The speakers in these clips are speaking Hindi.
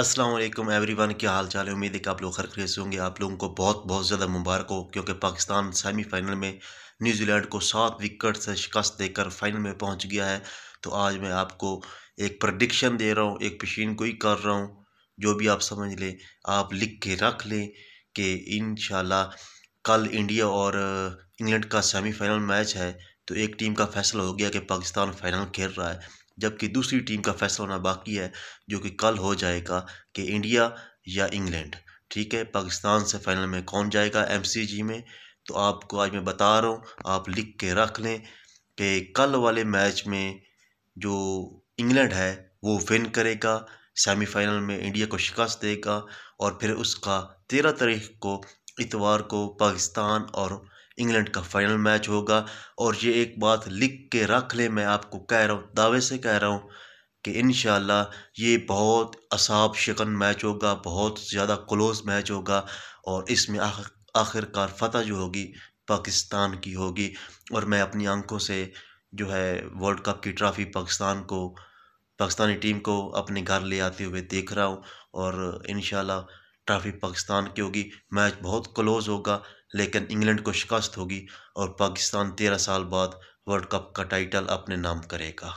असलम एवरी वन क्या हाल चाल है उम्मीद है कि आप लोग हर खरीद होंगे आप लोगों को बहुत बहुत ज़्यादा मुबारक हो क्योंकि पाकिस्तान सेमीफाइनल में न्यूजीलैंड को सात विकेट से शिकस्त देकर फाइनल में पहुंच गया है तो आज मैं आपको एक प्रडिक्शन दे रहा हूं एक पेशीन कोई कर रहा हूं जो भी आप समझ लें आप लिख के रख लें कि इन कल इंडिया और इंग्लैंड का सेमीफाइनल मैच है तो एक टीम का फैसला हो गया कि पाकिस्तान फाइनल खेल रहा है जबकि दूसरी टीम का फैसला होना बाकी है जो कि कल हो जाएगा कि इंडिया या इंग्लैंड ठीक है पाकिस्तान से फाइनल में कौन जाएगा एमसीजी में तो आपको आज मैं बता रहा हूँ आप लिख के रख लें कि कल वाले मैच में जो इंग्लैंड है वो विन करेगा सेमीफाइनल में इंडिया को शिकस्त देगा और फिर उसका तेरह तारीख को इतवार को पाकिस्तान और इंग्लैंड का फाइनल मैच होगा और ये एक बात लिख के रख ले मैं आपको कह रहा हूँ दावे से कह रहा हूँ कि इन ये बहुत असाब शिकन मैच होगा बहुत ज़्यादा क्लोज मैच होगा और इसमें आखिरकार फतह जो होगी पाकिस्तान की होगी और मैं अपनी आंखों से जो है वर्ल्ड कप की ट्रॉफ़ी पाकिस्तान को पाकिस्तानी टीम को अपने घर ले आते हुए देख रहा हूँ और इन ट्रॉफ़ी पाकिस्तान की होगी मैच बहुत क्लोज होगा लेकिन इंग्लैंड को शिकस्त होगी और पाकिस्तान तेरह साल बाद वर्ल्ड कप का टाइटल अपने नाम करेगा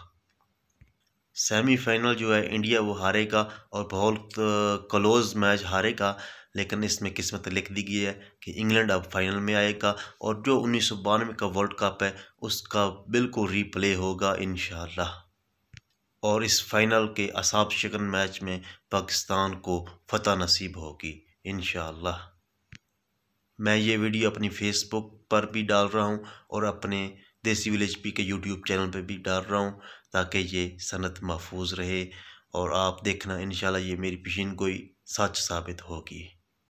सेमीफाइनल जो है इंडिया वो हारेगा और बहुत क्लोज मैच हारेगा लेकिन इसमें किस्मत लिख दी गई है कि इंग्लैंड अब फाइनल में आएगा और जो उन्नीस का वर्ल्ड कप है उसका बिल्कुल रीप्ले होगा इन और इस फाइनल के असाब शिकन मैच में पाकिस्तान को फतह नसीब होगी इन मैं ये वीडियो अपनी फेसबुक पर भी डाल रहा हूँ और अपने desi village P K YouTube channel पर भी डाल रहा हूँ ताकि ये सनत महफूज रहे और आप देखना इन ये मेरी पेशीन कोई सच साबित होगी